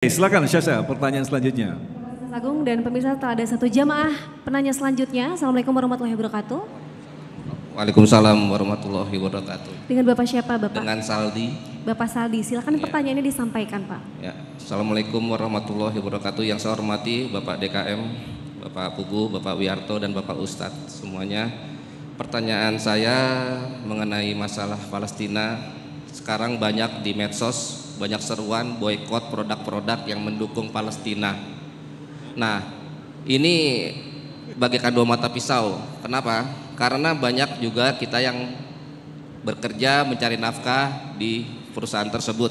Silakan Syasha, pertanyaan selanjutnya. Agung dan pemirsa telah ada satu jamaah penanya selanjutnya. Assalamualaikum warahmatullahi wabarakatuh. Waalaikumsalam warahmatullahi wabarakatuh. Dengan Bapak siapa Bapak? Dengan Saldi. Bapak Saldi, silakan ya. pertanyaannya disampaikan Pak. Ya. Assalamualaikum warahmatullahi wabarakatuh. Yang saya hormati Bapak DKM, Bapak Pugu, Bapak Wiarto dan Bapak Ustadz semuanya. Pertanyaan saya mengenai masalah Palestina sekarang banyak di medsos banyak seruan boykot produk-produk yang mendukung Palestina. Nah, ini bagaikan dua mata pisau. Kenapa? Karena banyak juga kita yang bekerja mencari nafkah di perusahaan tersebut.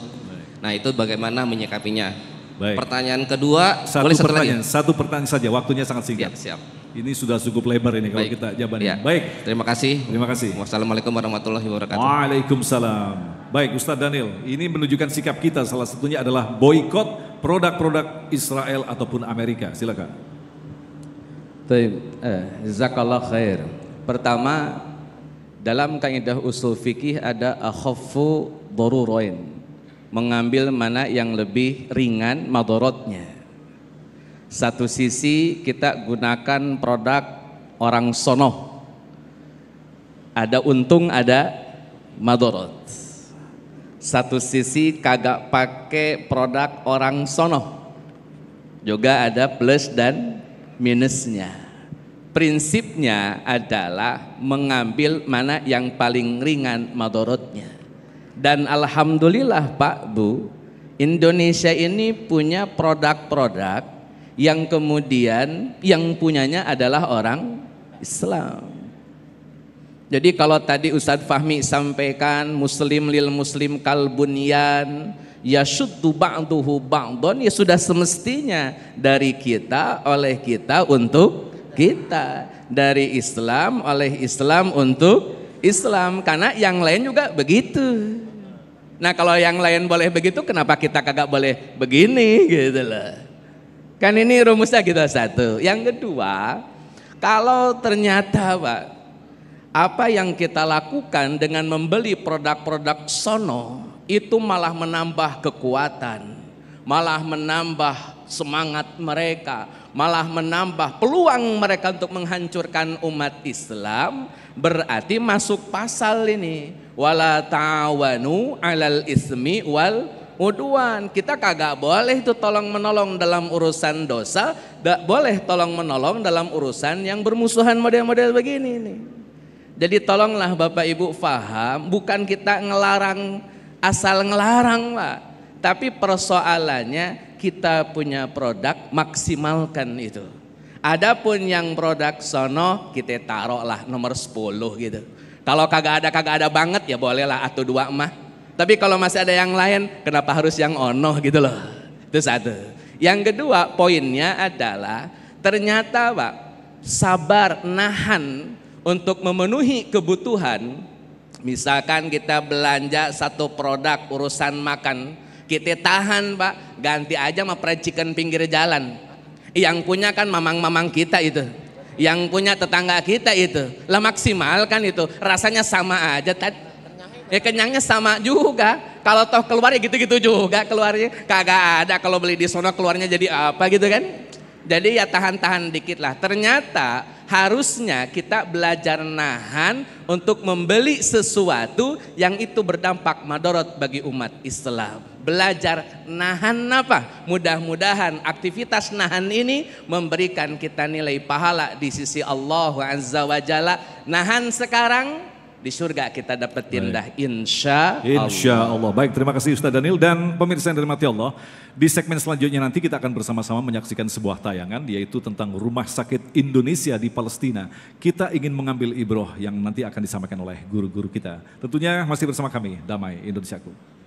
Nah, itu bagaimana menyikapinya? Baik. Pertanyaan kedua, satu satu pertanyaan, satu pertanyaan saja, waktunya sangat singkat. Siap, siap. Ini sudah cukup lebar ini kalau Baik. kita jabarin. Ya. Baik. Terima kasih. Terima kasih. Wassalamualaikum warahmatullahi wabarakatuh. Waalaikumsalam. Baik Ustadz Daniel, ini menunjukkan sikap kita salah satunya adalah boykot produk-produk Israel ataupun Amerika. Silakan. Baik, eh, khair. Pertama, dalam kaidah usul fikih ada boru daruroin. Mengambil mana yang lebih ringan madorotnya. Satu sisi kita gunakan produk orang sono. Ada untung, ada madorot. Satu sisi kagak pakai produk orang sono. Juga ada plus dan minusnya. Prinsipnya adalah mengambil mana yang paling ringan madorotnya. Dan alhamdulillah Pak Bu, Indonesia ini punya produk-produk yang kemudian yang punyanya adalah orang Islam. Jadi kalau tadi Ustadz Fahmi sampaikan muslim lil muslim kal bunyan syuddu ba'duhu ba'don ya sudah semestinya dari kita oleh kita untuk kita dari Islam oleh Islam untuk Islam karena yang lain juga begitu nah kalau yang lain boleh begitu kenapa kita kagak boleh begini gitu loh Kan ini rumusnya kita gitu, satu. Yang kedua, kalau ternyata Pak, apa yang kita lakukan dengan membeli produk-produk sono itu malah menambah kekuatan, malah menambah semangat mereka, malah menambah peluang mereka untuk menghancurkan umat Islam, berarti masuk pasal ini wala ta'awanu 'alal ismi wal uduan kita kagak boleh itu tolong menolong dalam urusan dosa, gak boleh tolong menolong dalam urusan yang bermusuhan model-model begini nih. Jadi tolonglah Bapak Ibu faham, bukan kita ngelarang asal ngelarang Pak. Tapi persoalannya kita punya produk maksimalkan itu. Adapun yang produk sono kita taruh nomor 10 gitu. Kalau kagak ada kagak ada banget ya bolehlah atau dua emak. Tapi kalau masih ada yang lain, kenapa harus yang onoh gitu loh. Itu satu. Yang kedua poinnya adalah ternyata Pak, sabar nahan untuk memenuhi kebutuhan. Misalkan kita belanja satu produk urusan makan, kita tahan Pak, ganti aja sama fried chicken pinggir jalan. Yang punya kan mamang-mamang kita itu yang punya tetangga kita itu. Lah maksimal kan itu. Rasanya sama aja. Ya kenyangnya sama juga. Kalau toh keluar ya gitu-gitu juga keluarnya. Kagak ada kalau beli di sono keluarnya jadi apa gitu kan. Jadi ya tahan-tahan dikit lah. Ternyata harusnya kita belajar nahan untuk membeli sesuatu yang itu berdampak madorot bagi umat Islam. Belajar nahan apa? Mudah-mudahan aktivitas nahan ini memberikan kita nilai pahala di sisi Allah Azza wa Nahan sekarang di surga kita dapat Baik. dah insya, insya Allah. Baik terima kasih Ustaz Daniel dan pemirsa yang dirahmati Allah. Di segmen selanjutnya nanti kita akan bersama-sama menyaksikan sebuah tayangan yaitu tentang rumah sakit Indonesia di Palestina. Kita ingin mengambil ibroh yang nanti akan disampaikan oleh guru-guru kita. Tentunya masih bersama kami Damai Indonesiaku.